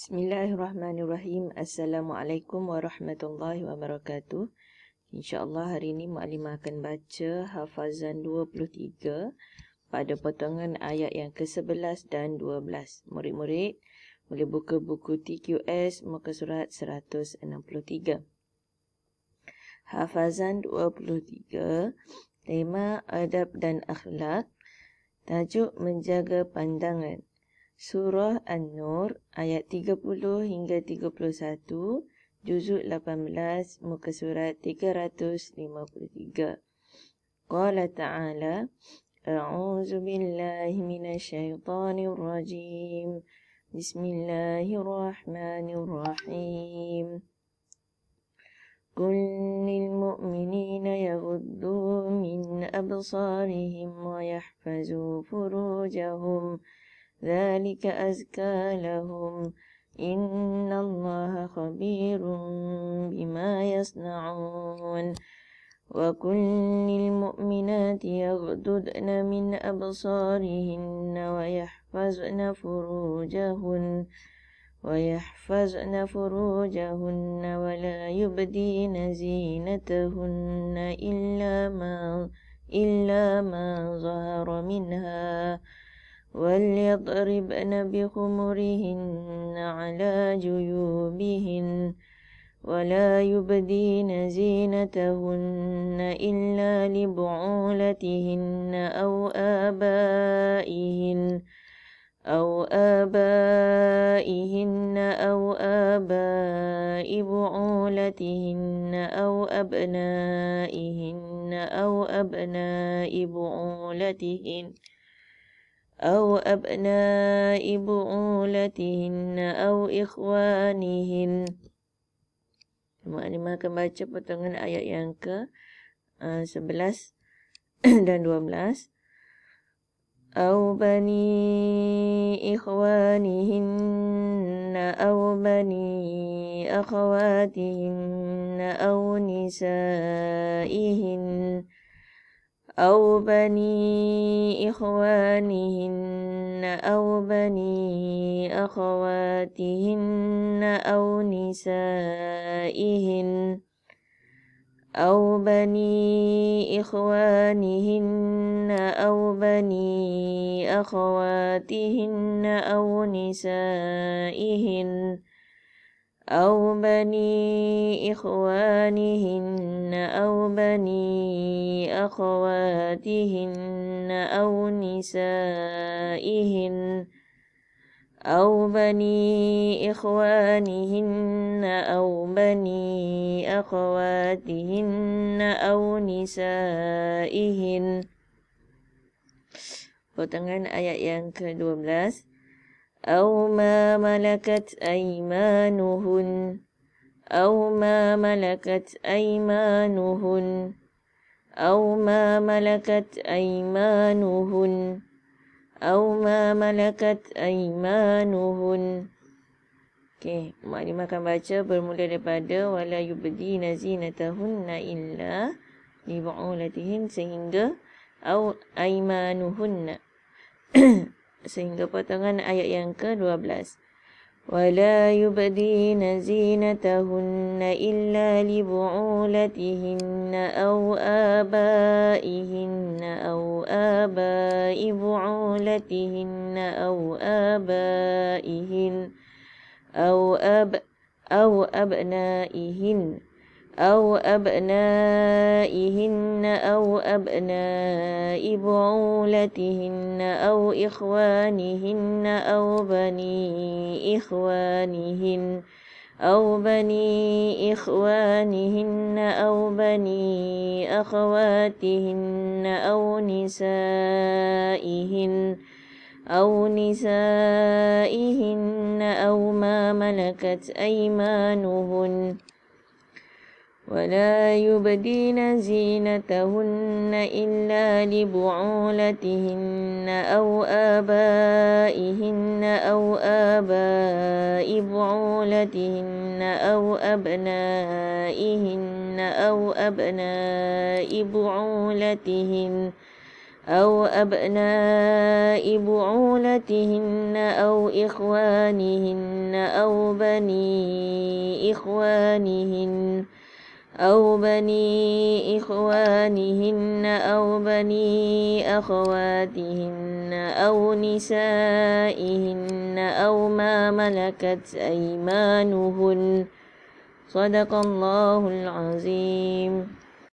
Bismillahirrahmanirrahim. Assalamualaikum warahmatullahi wabarakatuh. InsyaAllah hari ini Maklimah akan baca Hafazan 23 pada potongan ayat yang ke-11 dan 12. Murid-murid boleh buka buku TQS muka surat 163. Hafazan 23 Tema Adab dan Akhlak Tajuk Menjaga Pandangan Surah An-Nur ayat 30 hingga 31 juzuk 18 muka surat 353 Qala ta'ala A'udzu billahi minasyaitonir rajim Bismillahirrahmanirrahim قل للمؤمنين يغضوا من أبصارهم ويحفظوا فروجهم ذلك أزكى لهم إن الله خبير بما يصنعون وكل المؤمنات يغددن من أبصارهن ويحفظن فروجهن ويحفظن فروجهن ولا يبدين زينتهن إلا ما إلا ما ظهر منها وليضربن بخمرهن على جيوبهن ولا يبدين زينتهن إلا لبعولتهن أو آبائهن أو آبائهن أو آباء بعولتهن أو أبنائهن أو أبناء بعولتهن أو أبناء بعولتهن أو إخوانهن Mak Alimah akan baca potongan ayat yang ke uh, eh, 11 dan 12. أو bani إخوانهن أو bani أخواتهن أو nisaihinna أو بني إخوانهن أو بني أخواتهن أو نسائهن أو بني إخوانهن أو بني أخواتهن أو نسائهن أو بني إخوانهن أو بني أخواتهن أو نسائهن أو بني إخوانهن أو بني أخواتهن أو نسائهن Potongan ayat yang ke-12 أو ما ملكت أيمانهن أو ما ملكت أيمانهن أو ما ملكت أيمانهن أو ما ملكت أيمانهن Okay, Mak Limah akan baca bermula daripada Wala yubdina zinatahunna illa Liba'ulatihin sehingga Au aimanuhunna sehingga potongan ayat yang ke-12 wala yubdina zinatahunna illa li bu'ulatihinna aw abaihinna aw abai bu'ulatihinna aw abaihin aw ab aw abnaihin أو أبنائهن أو أبناء بعولتهن إخوانهن أو بني إخوانهن أو بني إخوانهن أو بني أخواتهن أو نسائهن أو نسائهن أو ما ملكت أيمانهن ولا يبدين زينتهن إلا لبعولتهن أو آبائهن أو آباء بعولتهن أو أبنائهن أو أبناء بعولتهن أو أبناء بعولتهن أو إخوانهن أو بني إخوانهن أو أو بني إخوانهن أو بني أخواتهن أو نسائهن أو ما ملكت أيمانهن صدق الله العظيم